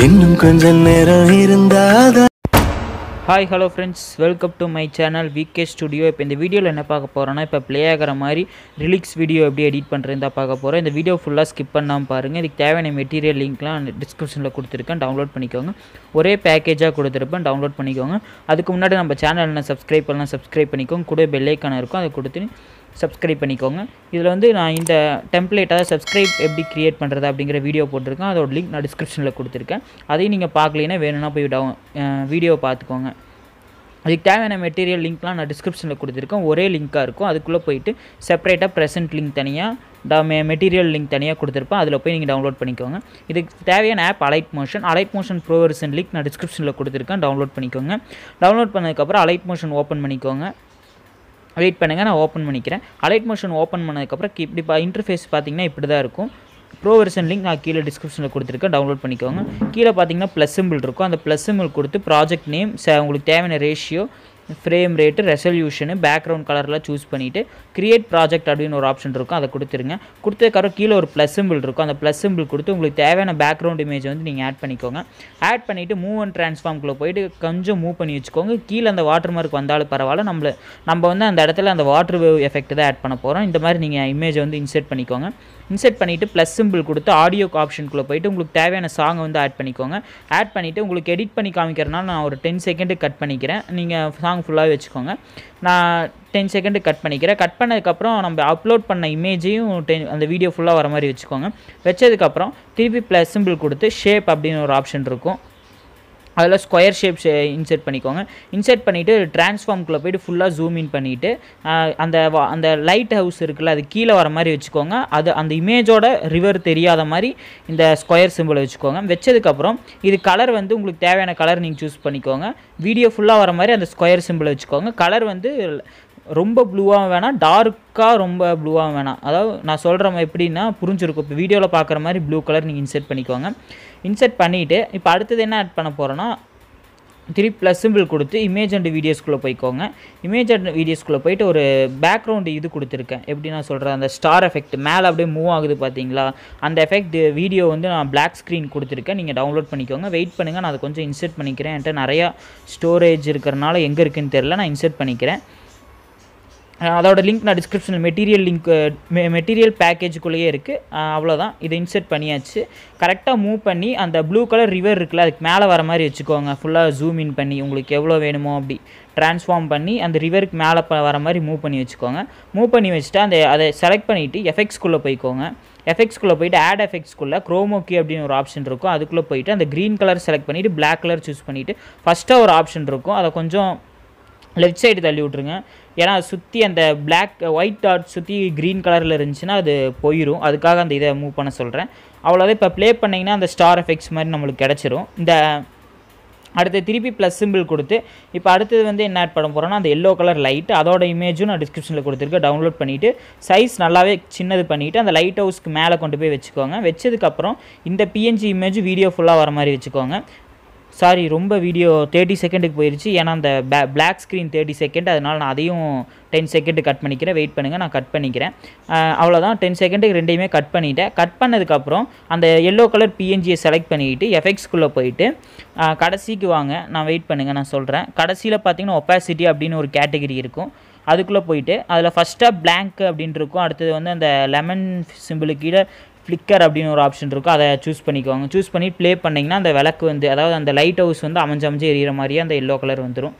இன்னும் கொஞ்ச நேரம் இருந்தாதான் hi hello friends welcome to my channel VK studio இப்போ இந்த வீடியோவில் என்ன பார்க்க போகிறோன்னா இப்போ ப்ளே ஆகிற மாதிரி ரிலிக்ஸ் வீடியோ எப்படி எடிட் பண்ணுறதா பார்க்க போகிறோம் இந்த வீடியோ ஃபுல்லாக ஸ்கிப் பண்ணாமல் பாருங்கள் இதுக்கு தேவையான மெட்டீரியல் லிங்க்லாம் டிஸ்கிரிப்ஷனில் கொடுத்துருக்கேன் டவுன்லோட் பண்ணிக்கோங்க ஒரே பேக்கேஜாக கொடுத்துருப்பேன் டவுன்லோட் பண்ணிக்கோங்க அதுக்கு முன்னாடி நம்ம சேனல் என்ன சப்ஸ்கிரைப் பண்ணலாம் சப்ஸ்கிரைப் பண்ணிக்கோங்க கூட பெல்லைக்கான இருக்கும் அதை கொடுத்து சப்ஸ்கிரைப் பண்ணிக்கோங்க இதில் வந்து நான் இந்த டெம்ப்ளேட் அதாவது சப்ஸ்கிரைப் எப்படி க்ரியேட் பண்ணுறது அப்படிங்கிற வீடியோ போட்டிருக்கேன் அதோட லிங்க் நான் டிஸ்கிரிப்ஷனில் கொடுத்துருக்கேன் அதையும் நீங்கள் பார்க்கலைன்னா வேணும்னா போய் டவுன் வீடியோ பார்த்துக்கோங்க அதுக்கு தேவையான மெட்டீரியல் லிங்க்லாம் நான் டிஸ்கிரிப்ஷனில் கொடுத்துருக்கேன் ஒரே லிங்க்காக இருக்கும் அதுக்குள்ளே போயிட்டு செப்பரேட்டாக ப்ரெசென்ட் லிங்க் தனியாக ட மெ மெட்டீரியல் லிங்க் தனியாக கொடுத்துருப்பேன் அதில் போய் நீங்கள் டவுன்லோட் பண்ணிக்கோங்க இதுக்கு தேவையான app Alight Motion Alight Motion ப்ரோவர்ஸ் லிங்க் நான் டிஸ்கிரிப்ஷனில் கொடுத்துருக்கேன் டவுன்லோட் பண்ணிக்கோங்க டவுன்லோட் பண்ணதுக்கப்புறம் அலைட் மோஷன் ஓப்பன் பண்ணிக்கோங்க வெயிட் பண்ணுங்கள் நான் ஓப்பன் பண்ணிக்கிறேன் அலைட் மோஷன் ஓப்பன் பண்ணதுக்கப்புறம் இப்படி பா இன்டர்ஃபேஸ் பார்த்தீங்கன்னா இப்படி தான் இருக்கும் ப்ரோ வெர்ஷன் லிங்க் நான் கீழே டிஸ்கிரிப்ஷனில் கொடுத்துருக்கேன் டவுன்லோட் பண்ணிக்கோங்க கீழே பார்த்தீங்கன்னா ப்ளஸ் சிம்பிள் இருக்கும் அந்த ப்ளஸ் சிம்பிள் கொடுத்து ப்ராஜெக்ட் நேம் உங்களுக்கு தேவையான ratio frame rate resolution background கலர்லாம் சூஸ் பண்ணிவிட்டு க்ரியேட் ப்ராஜெக்ட் அப்படின்னு ஒரு ஆப்ஷன் இருக்கும் அதை கொடுத்துருங்க கொடுத்ததுக்கப்புறம் கீழே ஒரு ப்ளஸ் சிம்பிள் இருக்கும் அந்த ப்ளஸ் சிம்பிள் கொடுத்து உங்களுக்கு தேவையான பேக்ரவுண்ட் இமேஜ் வந்து நீங்கள் ஆட் பண்ணிக்கோங்க ஆட் பண்ணிவிட்டு மூவ் அண்ட் ட்ரான்ஸ்ஃபார்ம்குள்ளே போயிட்டு கொஞ்சம் மூவ் பண்ணி வச்சுக்கோங்க கீழே அந்த வாட்டர் மார்க் வந்தாலும் பரவாயில்ல நம்மளை நம்ம வந்து அந்த இடத்துல அந்த வாட்டர் வேவ் எஃபெக்ட் தான் ஆட் பண்ண போகிறோம் இந்த மாதிரி நீங்கள் இமேஜை வந்து இன்செர்ட் பண்ணிக்கோங்க இன்செர்ட் பண்ணிவிட்டு ப்ளஸ் சிம்பிள் கொடுத்து ஆடியோ ஆப்ஷனுக்குள்ளே போயிட்டு உங்களுக்கு தேவையான சாங்கை வந்து ஆட் பண்ணிக்கோங்க ஆட் பண்ணிவிட்டு உங்களுக்கு எடிட் பண்ணி காமிக்கிறனால நான் ஒரு டென் செகண்டு கட் பண்ணிக்கிறேன் நீங்கள் சாங் ஃபுல்லாகவே வச்சுக்கோங்க நான் டென் செகண்டு கட் பண்ணிக்கிறேன் கட் பண்ணதுக்கப்புறம் நம்ம அப்லோட் பண்ண இமேஜையும் டென் அந்த வீடியோ ஃபுல்லாக வர மாதிரி வச்சுக்கோங்க வச்சதுக்கப்புறம் திருப்பி ப்ளஸ் சிம்பிள் கொடுத்து ஷேப் அப்படின்னு ஒரு ஆப்ஷன் இருக்கும் அதில் ஸ்கொயர் ஷேப்ஸ் இன்சர்ட் பண்ணிக்கோங்க இன்சர்ட் பண்ணிவிட்டு ட்ரான்ஸ்ஃபார்ம்குள்ளே போய்ட்டு ஃபுல்லாக ஜூம் இன் பண்ணிவிட்டு அந்த அந்த லைட் ஹவுஸ் இருக்குல்ல அது கீழே வர மாதிரி வச்சுக்கோங்க அது அந்த இமேஜோட ரிவர் தெரியாத மாதிரி இந்த ஸ்கொயர் சிம்பிளை வச்சுக்கோங்க வச்சதுக்கப்புறம் இது கலர் வந்து உங்களுக்கு தேவையான கலர் நீங்கள் சூஸ் பண்ணிக்கோங்க வீடியோ ஃபுல்லாக வர மாதிரி அந்த ஸ்கொயர் சிம்பிளை வச்சுக்கோங்க கலர் வந்து ரொம்ப ப்ளூவாக வேணாம் டார்க்காக ரொம்ப ப்ளூவாக வேணாம் அதாவது நான் சொல்கிறவங்க எப்படின்னா புரிஞ்சிருக்கும் இப்போ வீடியோவில் பார்க்குற மாதிரி ப்ளூ கலர் நீங்கள் இன்செர்ட் பண்ணிக்கோங்க இன்செர்ட் பண்ணிவிட்டு இப்போ அடுத்தது என்ன ஆட் பண்ண போகிறோன்னா திருப்பி ப்ளஸ் சிம்பிள் கொடுத்து இமேஜ் அண்ட் வீடியோஸ்குள்ளே போய்க்கோங்க இமேஜ் அண்ட் வீடியோஸ்குள்ளே போயிட்டு ஒரு பேக்ரவுண்டு இது கொடுத்துருக்கேன் எப்படி நான் சொல்கிறேன் அந்த ஸ்டார் எஃபெக்ட் மேலே அப்படியே மூவ் ஆகுது பார்த்தீங்களா அந்த எஃபெக்ட் வீடியோ வந்து நான் பிளாக் ஸ்க்ரீன் கொடுத்துருக்கேன் நீங்கள் டவுன்லோட் பண்ணிக்கோங்க வெயிட் பண்ணுங்கள் நான் அதை கொஞ்சம் இன்சர்ட் பண்ணிக்கிறேன் என்கிட்ட நிறையா ஸ்டோரேஜ் இருக்கிறனால எங்கே இருக்குதுன்னு தெரில நான் இன்சர்ட் பண்ணிக்கிறேன் அதோட லிங்க் நான் டிஸ்கிரிப்ஷன் மெட்டீரியல் லிங்க் மெட்டீரியல் பேக்கேஜுக்குள்ளேயே இருக்குது அவ்வளோதான் இதை இன்சர்ட் பண்ணியாச்சு கரெக்டாக மூவ் பண்ணி அந்த ப்ளூ கலர் ரிவர் இருக்குல்ல அதுக்கு மேலே வர மாதிரி வச்சுக்கோங்க ஃபுல்லாக ஜூம் இன் பண்ணி உங்களுக்கு எவ்வளோ வேணுமோ அப்படி ட்ரான்ஸ்ஃபார்ம் பண்ணி அந்த ரிவருக்கு மேலே வர மாதிரி மூவ் பண்ணி வச்சுக்கோங்க மூவ் பண்ணி வச்சுட்டு அந்த அதை செலக்ட் பண்ணிவிட்டு எஃபெக்ட்ஸ்குள்ளே போய்க்கோங்க எஃபெக்ட்ஸ்குள்ளே போயிட்டு ஆட் எஃபெக்ட்ஸ்குள்ளே குரோமோக்கி அப்படின்னு ஒரு ஆப்ஷன் இருக்கும் அதுக்குள்ளே போயிட்டு அந்த க்ரீன் கலர் செலக்ட் பண்ணிவிட்டு பிளாக் கலர் சூஸ் பண்ணிவிட்டு ஃபஸ்ட்டாக ஒரு ஆப்ஷன் இருக்கும் அதை கொஞ்சம் லெஃப்ட் சைடு தள்ளி விட்ருங்க ஏன்னா சுற்றி அந்த பிளாக் ஒயிட் டாட் சுற்றி க்ரீன் கலரில் இருந்துச்சுன்னா அது போயிடும் அதுக்காக அந்த இதை மூவ் பண்ண சொல்கிறேன் அவ்வளோதான் இப்போ ப்ளே பண்ணிங்கன்னா அந்த ஸ்டார் எஃபெக்ட்ஸ் மாதிரி நம்மளுக்கு கிடச்சிரும் இந்த அடுத்து திருப்பி ப்ளஸ் சிம்பிள் கொடுத்து இப்போ அடுத்தது வந்து என்ன ஆட் பண்ண போகிறோன்னா அந்த எல்லோ கலர் லைட்டு அதோட இமேஜும் நான் டிஸ்கிரிப்ஷனில் கொடுத்துருக்கேன் டவுன்லோட் பண்ணிவிட்டு சைஸ் நல்லாவே சின்னது பண்ணிவிட்டு அந்த லைட் ஹவுஸ்க்கு மேலே கொண்டு போய் வச்சுக்கோங்க வச்சதுக்கப்புறம் இந்த பிஎன்ஜி இமேஜ் வீடியோ ஃபுல்லாக வர மாதிரி வச்சுக்கோங்க சாரி ரொம்ப வீடியோ தேர்ட்டி செகண்டுக்கு போயிடுச்சு ஏன்னா அந்த பே பிளாக் ஸ்க்ரீன் தேர்ட்டி செகண்ட் அதனால் நான் அதையும் டென் செகண்டு கட் பண்ணிக்கிறேன் வெயிட் பண்ணுங்கள் நான் கட் பண்ணிக்கிறேன் அவ்வளோதான் டென் செகண்டுக்கு ரெண்டையுமே கட் பண்ணிவிட்டேன் கட் பண்ணதுக்கப்புறம் அந்த எல்லோ கலர் பிஎன்ஜியை செலக்ட் பண்ணிக்கிட்டு எஃபெக்ட்ஸ்குள்ளே போயிட்டு கடைசிக்கு வாங்க நான் வெயிட் பண்ணுங்கள் நான் சொல்கிறேன் கடைசியில் பார்த்தீங்கன்னா ஒப்பாசிட்டி அப்படின்னு ஒரு கேட்டகரி இருக்கும் அதுக்குள்ளே போயிட்டு அதில் ஃபஸ்ட்டாக பிளாங்க் அப்படின்ட்டு இருக்கும் அடுத்தது வந்து அந்த லெமன் சிம்பிளுக்கு கீழே ஃப்ளிக்கர் அப்படின்னு ஒரு ஆப்ஷன் இருக்கும் அதை சூஸ் பண்ணிக்குவாங்க சூஸ் பண்ணி ப்ளே பண்ணிங்கன்னா அந்த விளக்கு வந்து அதாவது அந்த லைட் ஹவுஸ் வந்து அமைஞ்சு அமைஞ்சு எரியிற மாதிரியே அந்த எல்லோ கலர் வந்துடும்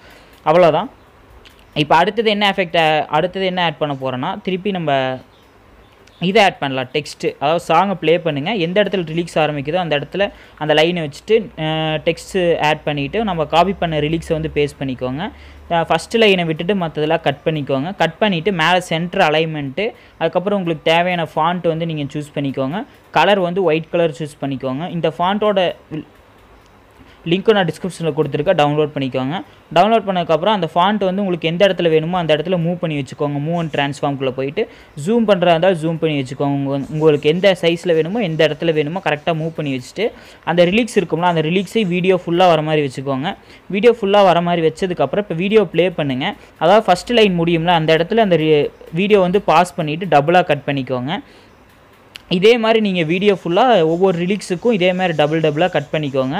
அவ்வளோதான் இப்போ அடுத்தது என்ன எஃபெக்ட் அடுத்தது என்ன ஆட் பண்ண போகிறோன்னா திருப்பி நம்ம இதை ஆட் பண்ணலாம் டெக்ஸ்ட்டு அதாவது சாங்கை ப்ளே பண்ணுங்கள் எந்த இடத்துல ரிலீக்ஸ் ஆரம்பிக்குதோ அந்த இடத்துல அந்த லைனை வச்சுட்டு டெக்ஸ்ட்டு ஆட் பண்ணிவிட்டு நம்ம காப்பி பண்ண ரிலீக்ஸை வந்து பேஸ்ட் பண்ணிக்கோங்க ஃபஸ்ட்டு லைனை விட்டுட்டு மற்றதெல்லாம் கட் பண்ணிக்கோங்க கட் பண்ணிவிட்டு மேலே சென்டர் அலைன்மெண்ட்டு அதுக்கப்புறம் உங்களுக்கு தேவையான ஃபாண்ட் வந்து நீங்கள் சூஸ் பண்ணிக்கோங்க கலர் வந்து ஒயிட் கலர் சூஸ் பண்ணிக்கோங்க இந்த ஃபாண்ட்டோட லிங்க்கும் நான் டிஸ்கிரிப்ஷனில் கொடுத்துருக்கேன் டவுன்லோட் பண்ணிக்கோங்க டவுன்லோட் பண்ணதுக்கப்புறம் அந்த ஃபாண்ட் வந்து உங்களுக்கு எந்த இடத்துல வேணுமோ அந்த இடத்துல மூவ் பண்ணி வச்சுக்கோங்க மூவ் அண்ட் ட்ரான்ஸ்ஃபார்ம்குள்ளே போயிட்டு ஜூம் பண்ணுறதா இருந்தால் ஜூம் பண்ணி வச்சுக்கோங்க உங்களுக்கு எந்த சைஸில் வேணுமோ எந்த இடத்துல வேணுமோ கரெக்டாக மூவ் பண்ணி வச்சுட்டு அந்த ரிலீக்ஸ் இருக்கும்ல அந்த ரிலீக்ஸை வீடியோ ஃபுல்லாக வர மாதிரி வச்சுக்கோங்க வீடியோ ஃபுல்லாக வர மாதிரி வச்சதுக்கப்புறம் இப்போ வீடியோ ப்ளே பண்ணுங்கள் அதாவது ஃபஸ்ட் லைன் முடியும்ல அந்த இடத்துல அந்த வீடியோ வந்து பாஸ் பண்ணிவிட்டு டபுளாக கட் பண்ணிக்கோங்க இதே மாதிரி நீங்கள் வீடியோ ஃபுல்லாக ஒவ்வொரு ரிலீக்ஸுக்கும் இதே மாதிரி டபுள் டபுளாக கட் பண்ணிக்கோங்க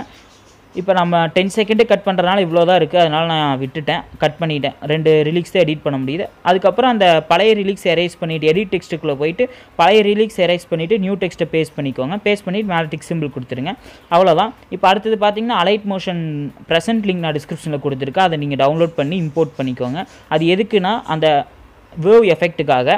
இப்போ நம்ம டென் செகண்டு கட் பண்ணுறதுனால இவ்வளோ தான் இருக்குது அதனால் நான் விட்டுட்டேன் கட் பண்ணிட்டேன் ரெண்டு ரிலீக்ஸ் தான் எடிட் பண்ண முடியுது அதுக்கப்புறம் அந்த பழைய ரிலீக்ஸ் எரேஸ் பண்ணிவிட்டு எடிட் டெக்ஸ்ட்டுக்குள்ளே போயிட்டு பழைய ரிலீக்ஸ் எரேஸ் பண்ணிவிட்டு நியூ டெக்ஸ்ட்டை பேஸ்ட் பண்ணிக்கோங்க பேஸ்ட் பண்ணிவிட்டு மேலட்டிக் சிம்பிள் கொடுத்துருங்க அவ்வளோதான் இப்போ அடுத்தது பார்த்தீங்கன்னா அலைட் மோஷன் ப்ரெசென்ட் லிங்க் நான் டிஸ்கிரிப்ஷனில் கொடுத்துருக்கேன் அதை நீங்கள் டவுன்லோட் பண்ணி இம்போர்ட் பண்ணிக்கோங்க அது எதுக்குன்னா அந்த வேவ் எஃபெக்ட்டுக்காக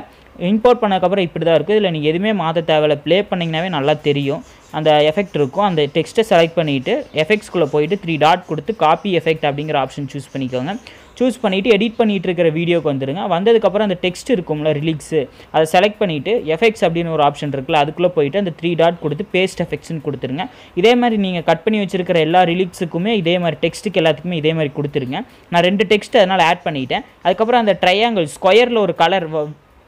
இம்போர்ட் பண்ணக்கப்புறம் இப்படி தான் இருக்குது இதில் நீங்கள் எதுவுமே மாற்ற தேவையில்ல ப்ளே பண்ணிங்கனாவே நல்லா தெரியும் அந்த எஃபெக்ட் இருக்கும் அந்த டெக்ஸ்ட்டை செலக்ட் பண்ணிவிட்டு எஃபெக்ட்ஸ்குள்ளே போயிட்டு த்ரீ டாட் கொடுத்து காப்பி எஃபெக்ட் அப்படிங்கிற ஆப்ஷன் சூஸ் பண்ணிக்கோங்க சூஸ் பண்ணிவிட்டு எடிட் பண்ணிகிட்டு இருக்கிற வீடியோக்கு வந்துடுங்க வந்ததுக்கப்புறம் அந்த டெக்ஸ்ட் இருக்கும்ல ரிலீக்ஸு அதை செலக்ட் பண்ணிவிட்டு எஃபெக்ட்ஸ் அப்படின்னு ஒரு ஆப்ஷன் இருக்குல்ல அதுக்குள்ளே போயிட்டு அந்த த்ரீ டாட் கொடுத்து பேஸ்ட் எஃபெக்ட்ஸ்னு கொடுத்துருங்க இதே மாதிரி நீங்கள் கட் பண்ணி வச்சிருக்கிற எல்லா ரிலீக்ஸுக்குமே இதே மாதிரி டெக்ஸ்ட்டுக்கு எல்லாத்துக்குமே இதே மாதிரி கொடுத்துருங்க நான் ரெண்டு டெக்ஸ்ட் அதனால் ஆட் பண்ணிட்டேன் அதுக்கப்புறம் அந்த ட்ரையாங்கிள் ஸ்கொயரில் ஒரு கலர்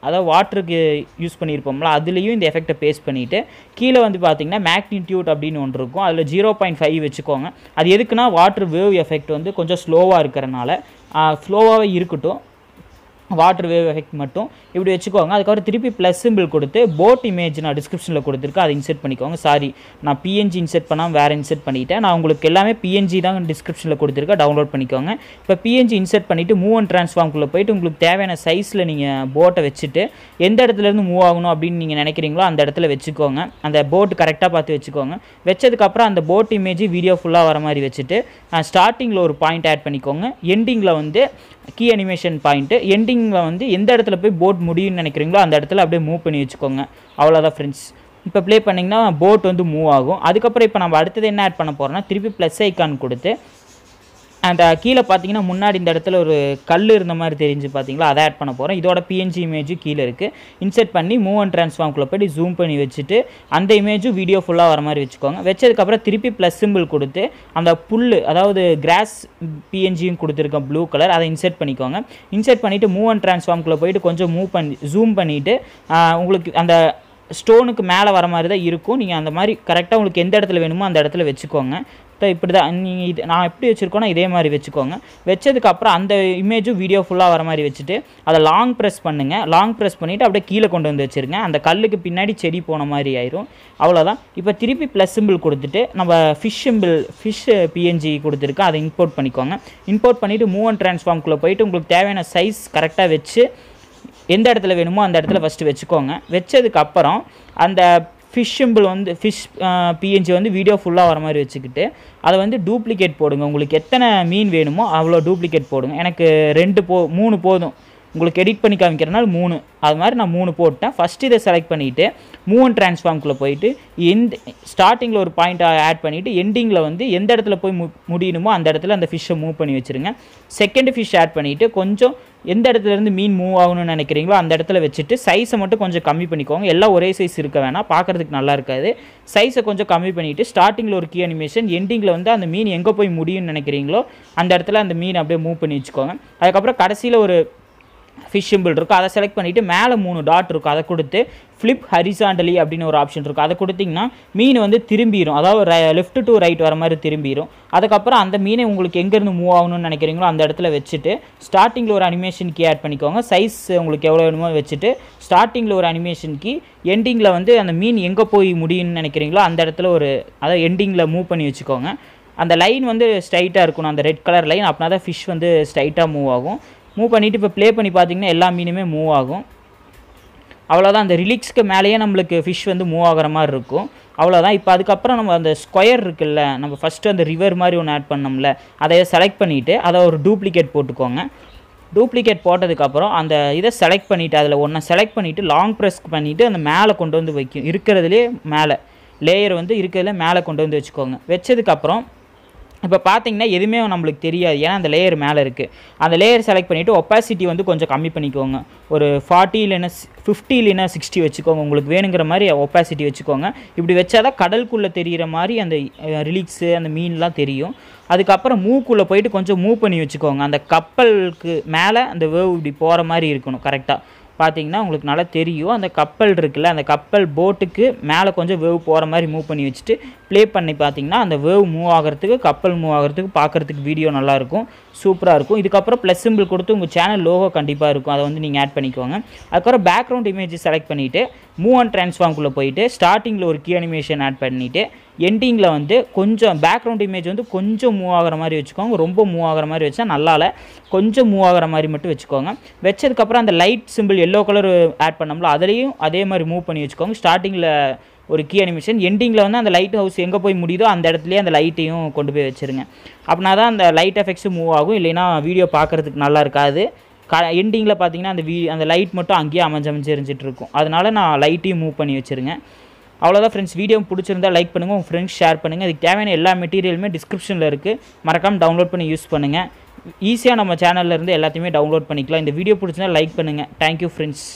அதாவது வாட்டருக்கு யூஸ் பண்ணியிருப்போம்ல அதுலேயும் இந்த எஃபெக்டை பேஸ்ட் பண்ணிவிட்டு கீழே வந்து பார்த்திங்கன்னா மேக்னிடியூட் அப்படின்னு ஒன்று இருக்கும் அதில் ஜீரோ பாயிண்ட் ஃபைவ் வச்சுக்கோங்க அது எதுக்குன்னா வாட்டர் வேவ் எஃபெக்ட் வந்து கொஞ்சம் ஸ்லோவாக இருக்கிறனால ஸ்லோவாகவே இருக்கட்டும் வாட்டர் வேவ் எஃபெக்ட் மட்டும் இப்படி வச்சுக்கோங்க அதுக்கப்புறம் திருப்பி ப்ளஸ் சிம்பிள் கொடுத்து போட் இமேஜ் நான் டிஸ்கிரிப்ஷனில் கொடுத்துருக்கேன் அதை இன்செர்ட் பண்ணிக்கோங்க சாரி நான் பிஎன்ஜி இன்செர்ட் பண்ணாமல் வேறு இன்செர்ட் பண்ணிக்கிட்டேன் நான் உங்களுக்கு எல்லாமே பிஎன்ஜி தான் டிஸ்கிரிப்ஷனில் கொடுத்துருக்கேன் டவுன்லோட் பண்ணிக்கோங்க இப்போ பிஎன்ஜி இன்செர்ட் பண்ணிவிட்டு மூவ் அண்ட் ட்ரான்ஸ்ஃபார்ம்குள்ளே போயிட்டு உங்களுக்கு தேவையான சைஸில் நீங்கள் போட்டை வச்சுட்டு எந்த இடத்துலேருந்து மூவ் ஆகணும் அப்படின்னு நீங்கள் நினைக்கிறீங்களோ அந்த இடத்துல வச்சுக்கோங்க அந்த போட் கரெக்டாக பார்த்து வச்சுக்கோங்க வச்சதுக்கப்புறம் அந்த போட் இமேஜ் வீடியோ ஃபுல்லாக வர மாதிரி வச்சுட்டு ஸ்டார்டிங்கில் ஒரு பாயிண்ட் ஆட் பண்ணிக்கோங்க எண்டிங்கில் வந்து கீ அனிமேஷன் பாயிண்ட்டு எண்டிங் ரைட்டிங்கில் வந்து எந்த இடத்துல போய் போட் முடியும்னு நினைக்கிறீங்களோ அந்த இடத்துல அப்படியே மூவ் பண்ணி வச்சுக்கோங்க அவ்வளோதான் ஃப்ரெண்ட்ஸ் இப்போ ப்ளே பண்ணிங்கன்னா போட் வந்து மூவ் ஆகும் அதுக்கப்புறம் இப்போ நம்ம அடுத்தது என்ன ஆட் பண்ண போகிறோம்னா திருப்பி ப்ளஸ் ஐக்கான் கொடுத்து அண்ட் uh, கீழே பார்த்தீங்கன்னா முன்னாடி இந்த இடத்துல ஒரு கல் இருந்த மாதிரி தெரிஞ்சு பார்த்தீங்களா அதை ஆட் பண்ண போகிறோம் இதோட பிஎன்ஜி இமேஜும் கீழே இருக்குது இன்செர்ட் பண்ணி மூவ் அண்ட் ட்ரான்ஸ்ஃபார்ம்குள்ளே போய்ட்டு ஜூம் பண்ணி வச்சுட்டு அந்த இமேஜும் வீடியோ ஃபுல்லாக வர மாதிரி வச்சுக்கோங்க வச்சதுக்கப்புறம் திருப்பி ப்ளஸ் சிம்பிள் கொடுத்து அந்த புல் அதாவது கிராஸ் பிஎன்ஜியும் கொடுத்துருக்கோம் ப்ளூ கலர் அதை இன்செர்ட் பண்ணிக்கோங்க இன்செர்ட் பண்ணிவிட்டு மூவ் அண்ட் ட்ரான்ஸ்ஃபார்ம்குள்ளே போயிட்டு கொஞ்சம் மூவ் பண்ணி ஜூம் பண்ணிவிட்டு uh, உங்களுக்கு அந்த ஸ்டோனுக்கு மேலே வர மாதிரி தான் இருக்கும் நீங்கள் அந்த மாதிரி கரெக்டாக உங்களுக்கு எந்த இடத்துல வேணுமோ அந்த இடத்துல வச்சுக்கோங்க ஸோ இப்படி தான் நீங்கள் இது நான் எப்படி வச்சுருக்கோன்னா இதே மாதிரி வச்சுக்கோங்க வச்சதுக்கப்புறம் அந்த இமேஜும் வீடியோ ஃபுல்லாக வர மாதிரி வச்சுட்டு அதை லாங் ப்ரெஸ் பண்ணுங்கள் லாங் ப்ரெஸ் பண்ணிவிட்டு அப்படியே கீழே கொண்டு வந்து வச்சுருங்க அந்த கல்லுக்கு பின்னாடி செடி போன மாதிரி ஆயிரும் அவ்வளோதான் இப்போ திருப்பி ப்ளஸ் சிம்பிள் கொடுத்துட்டு நம்ம ஃபிஷ் சிம்பிள் ஃபிஷ் பிஎன்ஜி கொடுத்துருக்கு அதை இம்போர்ட் பண்ணிக்கோங்க இம்போர்ட் பண்ணிவிட்டு மூவன் ட்ரான்ஸ்ஃபார்ம்குள்ளே போயிட்டு உங்களுக்கு தேவையான சைஸ் கரெக்டாக வச்சு எந்த இடத்துல வேணுமோ அந்த இடத்துல ஃபஸ்ட்டு வச்சுக்கோங்க வச்சதுக்கப்புறம் அந்த ஃபிஷ் சிம்பிள் வந்து ஃபிஷ் பிஎன்ஜி வந்து வீடியோ ஃபுல்லாக வர மாதிரி வச்சுக்கிட்டு அதை வந்து டூப்ளிகேட் போடுங்க உங்களுக்கு எத்தனை மீன் வேணுமோ அவ்வளோ டூப்ளிகேட் போடுங்க எனக்கு ரெண்டு போ மூணு போதும் உங்களுக்கு எடிட் பண்ணி காமிக்கிறனால மூணு அது மாதிரி நான் மூணு போட்டேன் ஃபஸ்ட்டு இதை செலக்ட் பண்ணிவிட்டு மூணு டிரான்ஸ்ஃபார்ம்குள்ளே போயிட்டு எந்த ஸ்டார்டிங்கில் ஒரு பாயிண்ட்டை ஆட் பண்ணிவிட்டு எண்டிங்கில் வந்து எந்த இடத்துல போய் மு முடியணுமோ அந்த இடத்துல அந்த ஃபிஷ்ஷை மூவ் பண்ணி வச்சுருங்க செகண்ட் ஃபிஷ் ஆட் பண்ணிவிட்டு கொஞ்சம் எந்த இடத்துலேருந்து மீன் மூவ் ஆகணும்னு நினைக்கிறீங்களோ அந்த இடத்துல வச்சுட்டு சைஸை மட்டும் கொஞ்சம் கம்மி பண்ணிக்கோங்க எல்லாம் ஒரே சைஸ் இருக்க வேணாம் பார்க்குறதுக்கு நல்லா இருக்காது சைஸை கொஞ்சம் கம்மி பண்ணிவிட்டு ஸ்டார்டிங்கில் ஒரு கீ அனிமேஷன் எண்டிங்கில் வந்து அந்த மீன் எங்கே போய் முடியும்னு நினைக்கிறீங்களோ அந்த இடத்துல அந்த மீன் அப்படியே மூவ் பண்ணி வச்சுக்கோங்க அதுக்கப்புறம் கடைசியில் ஒரு ஃபிஷ் சிம்பிள் இருக்கும் அதை செலக்ட் பண்ணிவிட்டு மேலே மூணு டாட் இருக்கும் அதை கொடுத்து ஃப்ளிப் ஹரிசாண்டலி அப்படின்னு ஒரு ஆப்ஷன் இருக்கும் அதை கொடுத்திங்கன்னா மீன் வந்து திரும்பிடும் அதாவது லெஃப்ட் டு ரைட் வர மாதிரி திரும்பிடும் அதுக்கப்புறம் அந்த மீனை உங்களுக்கு எங்கேருந்து மூவ் ஆகணும்னு நினைக்கிறீங்களோ அந்த இடத்துல வச்சுட்டு ஸ்டார்டிங்கில் ஒரு அனிமேஷன் கீ ஆட் பண்ணிக்கோங்க சைஸ் உங்களுக்கு எவ்வளோ வேணுமோ வச்சுட்டு ஸ்டார்டிங்கில் ஒரு அனிமேஷன் கீ எண்டிங்கில் வந்து அந்த மீன் எங்கே போய் முடியும்னு நினைக்கிறீங்களோ அந்த இடத்துல ஒரு அதாவது எண்டிங்கில் மூவ் பண்ணி வச்சுக்கோங்க அந்த லைன் வந்து ஸ்ட்ரைட்டாக இருக்கணும் அந்த ரெட் கலர் லைன் அப்படின்னா தான் ஃபிஷ் வந்து ஸ்ட்ரைட்டாக மூவ் ஆகும் மூவ் பண்ணிவிட்டு இப்போ ப்ளே பண்ணி பார்த்திங்கன்னா எல்லா மீனுமே மூவ் ஆகும் அவ்வளோதான் அந்த ரிலீக்ஸ்க்கு மேலேயே நம்மளுக்கு ஃபிஷ் வந்து மூவ் ஆகிற மாதிரி இருக்கும் அவ்வளோதான் இப்போ அதுக்கப்புறம் நம்ம அந்த ஸ்கொயர் இருக்குல்ல நம்ம ஃபஸ்ட்டு அந்த ரிவர் மாதிரி ஒன்று ஆட் பண்ணோம்ல அதை செலக்ட் பண்ணிவிட்டு அதை ஒரு டூப்ளிகேட் போட்டுக்கோங்க டூப்ளிகேட் போட்டதுக்கப்புறம் அந்த இதை செலக்ட் பண்ணிவிட்டு அதில் ஒன்றை செலக்ட் பண்ணிவிட்டு லாங் ப்ரெஸ் பண்ணிவிட்டு அந்த மேலே கொண்டு வந்து வைக்கும் இருக்கிறதுலே மேலே லேயர் வந்து இருக்கிறதுல மேலே கொண்டு வந்து வச்சுக்கோங்க வச்சதுக்கப்புறம் இப்போ பார்த்தீங்கன்னா எதுவுமே நம்மளுக்கு தெரியாது ஏன்னா அந்த லேயர் மேலே இருக்குது அந்த லேயர் செலக்ட் பண்ணிவிட்டு ஒப்பாசிட்டி வந்து கொஞ்சம் கம்மி பண்ணிக்கோங்க ஒரு ஃபார்ட்டி இல்லைன்னா ஃபிஃப்டி இல்லைன்னா சிக்ஸ்டி வச்சுக்கோங்க உங்களுக்கு வேணுங்கிற மாதிரி ஒப்பாசிட்டி வச்சுக்கோங்க இப்படி வச்சா தான் கடலுக்குள்ளே தெரிகிற மாதிரி அந்த ரிலீக்ஸு அந்த மீன்லாம் தெரியும் அதுக்கப்புறம் மூக்குள்ளே போயிட்டு கொஞ்சம் மூவ் பண்ணி வச்சுக்கோங்க அந்த கப்பலுக்கு மேலே அந்த வேவ் இப்படி போகிற மாதிரி இருக்கணும் கரெக்டாக பார்த்தீங்கன்னா உங்களுக்கு நல்லா தெரியும் அந்த கப்பல் இருக்குல்ல அந்த கப்பல் போட்டுக்கு மேலே கொஞ்சம் வேவ் போகிற மாதிரி மூவ் பண்ணி வச்சுட்டு ப்ளே பண்ணி பார்த்தீங்கன்னா அந்த வேவ் மூவ் ஆகிறதுக்கு கப்பல் மூவ் ஆகிறதுக்கு பார்க்குறதுக்கு வீடியோ நல்லாயிருக்கும் சூப்பராக இருக்கும் இதுக்கப்புறம் ப்ளஸ் சிம்பிள் கொடுத்து உங்கள் சேனல் லோகோ கண்டிப்பாக இருக்கும் அதை வந்து நீங்கள் ஆட் பண்ணிக்கோங்க அதுக்கப்புறம் பேக்ரவுண்ட் இமேஜ் செலக்ட் பண்ணிவிட்டு மூவ் அண்ட் ட்ரான்ஸ்ஃபார்ம்குள்ளே போயிட்டு ஸ்டார்டிங்கில் ஒரு கீ அனிமேஷன் ஆட் பண்ணிவிட்டு எண்டிங்கில் வந்து கொஞ்சம் பேக்ரவுண்ட் இமேஜ் வந்து கொஞ்சம் மூவ் ஆகிற மாதிரி வச்சுக்கோங்க ரொம்ப மூவ் ஆகிற மாதிரி வச்சா நல்லா இல்லை கொஞ்சம் மூவ் ஆகிற மாதிரி மட்டும் வச்சுக்கோங்க வச்சதுக்கப்புறம் அந்த light symbol yellow colour add பண்ணோம்ல அதுலேயும் அதே மாதிரி மூவ் பண்ணி வச்சுக்கோங்க ஸ்டார்டிங்கில் ஒரு கீ அனிமேஷன் எண்டிங்கில் வந்து அந்த லைட் ஹவுஸ் எங்கே போய் முடியுதோ அந்த இடத்துலேயே அந்த லைட்டையும் கொண்டு போய் வச்சுருங்க அப்படின்னா தான் அந்த லைட் எஃபெக்ட்ஸும் மூவ் ஆகும் இல்லைன்னா வீடியோ பார்க்குறதுக்கு நல்லா இருக்காது க எண்டிங்கில் பார்த்தீங்கன்னா அந்த வீ அந்த லைட் மட்டும் அங்கேயே அமைஞ்சமைஞ்சு இருந்துகிட்டு இருக்கும் அதனால் நான் லைட்டையும் மூவ் பண்ணி வச்சுருங்க அவ்வளோதான் ஃப்ரெண்ட்ஸ் வீடியோ பிடிச்சிருந்தா லைக் பண்ணுங்கள் உங்கள் ஃப்ரெண்ட்ஸ் ஷேர் பண்ணுங்கள் அதுக்கு தேவையான எல்லா மெட்டீரியலுமே டிஸ்கிரிப்ஷனில் இருக்குது மறக்காமல் டவுன்லோட் பண்ணி யூஸ் பண்ணுங்கள் ஈஸியாக நம்ம இருந்து எல்லாத்தையுமே டவுன்லோட் பண்ணிக்கலாம் இந்த வீடியோ பிடிச்சிருந்தால் லைக் பண்ணுங்கள் தேங்க்யூ ஃப்ரெண்ட்ஸ்